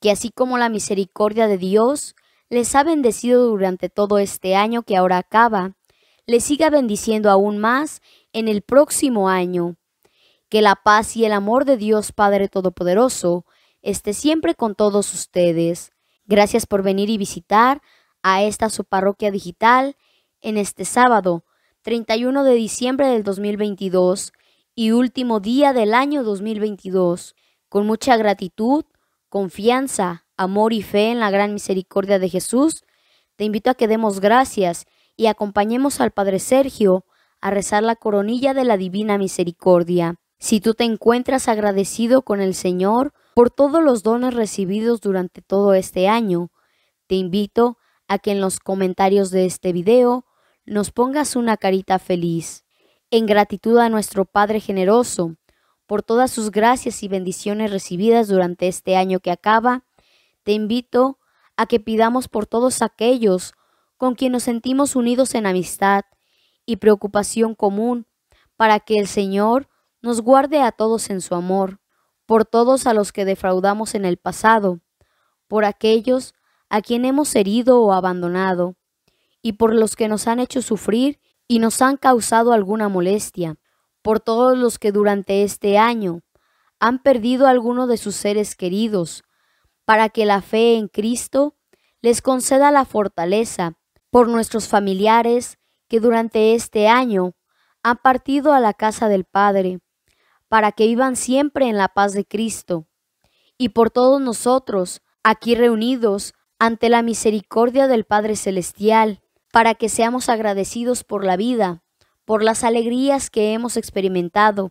que así como la misericordia de Dios les ha bendecido durante todo este año que ahora acaba, les siga bendiciendo aún más en el próximo año. Que la paz y el amor de Dios Padre Todopoderoso esté siempre con todos ustedes. Gracias por venir y visitar a esta su parroquia digital en este sábado, 31 de diciembre del 2022 y último día del año 2022. Con mucha gratitud, confianza, amor y fe en la gran misericordia de Jesús, te invito a que demos gracias y acompañemos al Padre Sergio a rezar la coronilla de la Divina Misericordia. Si tú te encuentras agradecido con el Señor por todos los dones recibidos durante todo este año, te invito a que en los comentarios de este video nos pongas una carita feliz. En gratitud a nuestro Padre generoso, por todas sus gracias y bendiciones recibidas durante este año que acaba, te invito a que pidamos por todos aquellos con quien nos sentimos unidos en amistad y preocupación común, para que el Señor nos guarde a todos en su amor, por todos a los que defraudamos en el pasado, por aquellos a quien hemos herido o abandonado, y por los que nos han hecho sufrir y nos han causado alguna molestia, por todos los que durante este año han perdido alguno de sus seres queridos, para que la fe en Cristo les conceda la fortaleza, por nuestros familiares que durante este año han partido a la casa del Padre, para que vivan siempre en la paz de Cristo, y por todos nosotros, aquí reunidos ante la misericordia del Padre Celestial, para que seamos agradecidos por la vida por las alegrías que hemos experimentado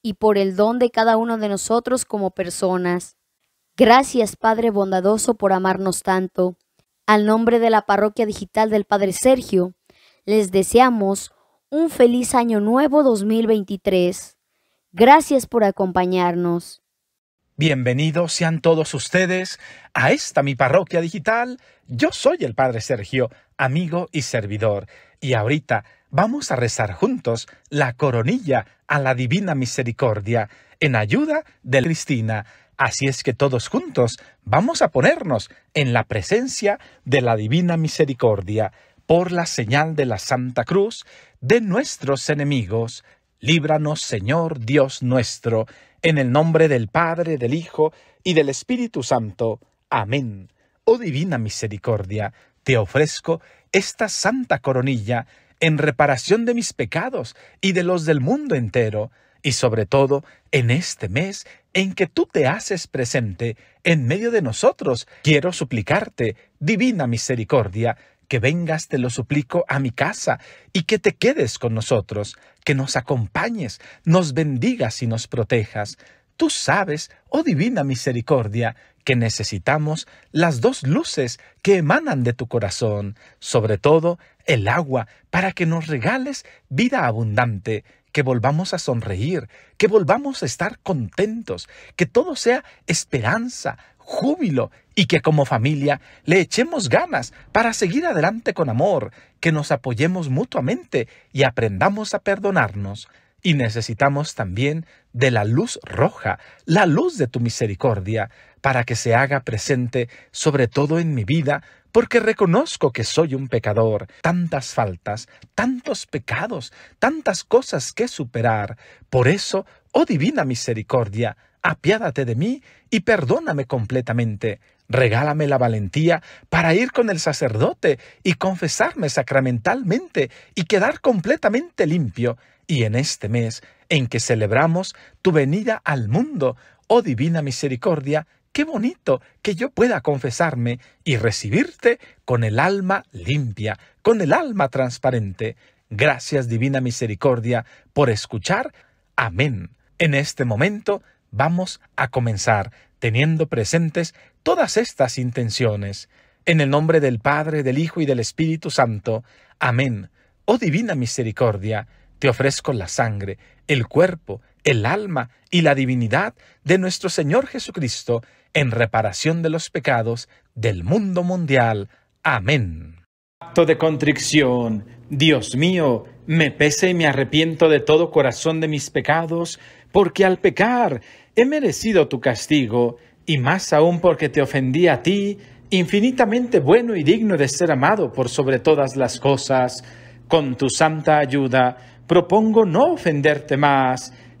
y por el don de cada uno de nosotros como personas. Gracias, Padre bondadoso, por amarnos tanto. Al nombre de la parroquia digital del Padre Sergio, les deseamos un feliz año nuevo 2023. Gracias por acompañarnos. Bienvenidos sean todos ustedes a esta mi parroquia digital. Yo soy el Padre Sergio, amigo y servidor, y ahorita vamos a rezar juntos la coronilla a la Divina Misericordia en ayuda de Cristina. Así es que todos juntos vamos a ponernos en la presencia de la Divina Misericordia por la señal de la Santa Cruz de nuestros enemigos. Líbranos, Señor Dios nuestro, en el nombre del Padre, del Hijo y del Espíritu Santo. Amén. Oh Divina Misericordia, te ofrezco esta santa coronilla en reparación de mis pecados y de los del mundo entero, y sobre todo en este mes en que tú te haces presente en medio de nosotros, quiero suplicarte, divina misericordia, que vengas, te lo suplico, a mi casa y que te quedes con nosotros, que nos acompañes, nos bendigas y nos protejas. Tú sabes, oh divina misericordia, que necesitamos las dos luces que emanan de tu corazón, sobre todo el agua, para que nos regales vida abundante, que volvamos a sonreír, que volvamos a estar contentos, que todo sea esperanza, júbilo y que como familia le echemos ganas para seguir adelante con amor, que nos apoyemos mutuamente y aprendamos a perdonarnos. Y necesitamos también de la luz roja, la luz de tu misericordia, para que se haga presente sobre todo en mi vida, porque reconozco que soy un pecador, tantas faltas, tantos pecados, tantas cosas que superar. Por eso, oh divina misericordia, apiádate de mí y perdóname completamente. Regálame la valentía para ir con el sacerdote y confesarme sacramentalmente y quedar completamente limpio. Y en este mes en que celebramos tu venida al mundo, oh divina misericordia, qué bonito que yo pueda confesarme y recibirte con el alma limpia, con el alma transparente. Gracias Divina Misericordia por escuchar. Amén. En este momento vamos a comenzar teniendo presentes todas estas intenciones. En el nombre del Padre, del Hijo y del Espíritu Santo. Amén. Oh Divina Misericordia, te ofrezco la sangre, el cuerpo, el alma y la divinidad de nuestro Señor Jesucristo, en reparación de los pecados del mundo mundial. Amén. Acto de contrición. Dios mío, me pese y me arrepiento de todo corazón de mis pecados, porque al pecar he merecido tu castigo, y más aún porque te ofendí a ti, infinitamente bueno y digno de ser amado por sobre todas las cosas. Con tu santa ayuda, propongo no ofenderte más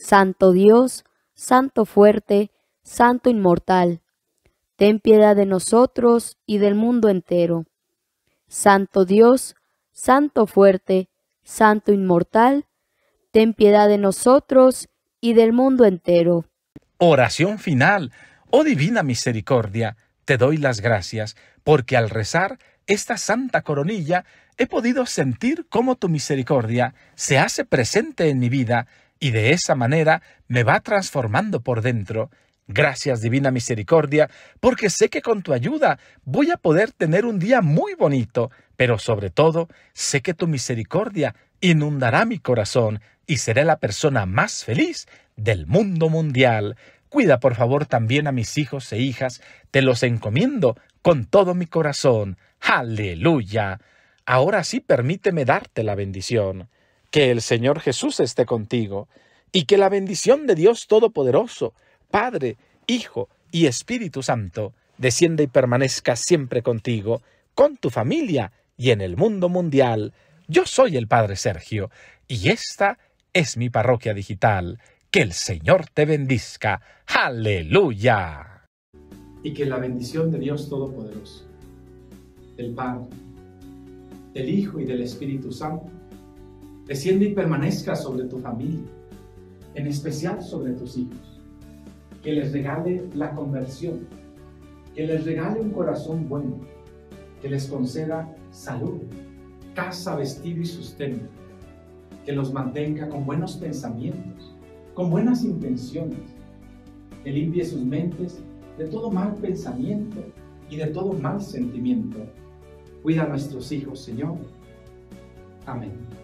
Santo Dios, Santo fuerte, Santo inmortal, ten piedad de nosotros y del mundo entero. Santo Dios, Santo fuerte, Santo inmortal, ten piedad de nosotros y del mundo entero. Oración final. Oh divina misericordia, te doy las gracias, porque al rezar esta santa coronilla he podido sentir cómo tu misericordia se hace presente en mi vida y de esa manera me va transformando por dentro. Gracias Divina Misericordia, porque sé que con tu ayuda voy a poder tener un día muy bonito, pero sobre todo sé que tu misericordia inundará mi corazón y seré la persona más feliz del mundo mundial. Cuida por favor también a mis hijos e hijas, te los encomiendo con todo mi corazón. Aleluya. Ahora sí permíteme darte la bendición. Que el Señor Jesús esté contigo y que la bendición de Dios Todopoderoso, Padre, Hijo y Espíritu Santo, descienda y permanezca siempre contigo, con tu familia y en el mundo mundial. Yo soy el Padre Sergio y esta es mi parroquia digital. Que el Señor te bendizca. Aleluya. Y que la bendición de Dios Todopoderoso, del Padre, del Hijo y del Espíritu Santo, desciende y permanezca sobre tu familia, en especial sobre tus hijos. Que les regale la conversión, que les regale un corazón bueno, que les conceda salud, casa, vestido y sustento, que los mantenga con buenos pensamientos, con buenas intenciones, que limpie sus mentes de todo mal pensamiento y de todo mal sentimiento. Cuida a nuestros hijos, Señor. Amén.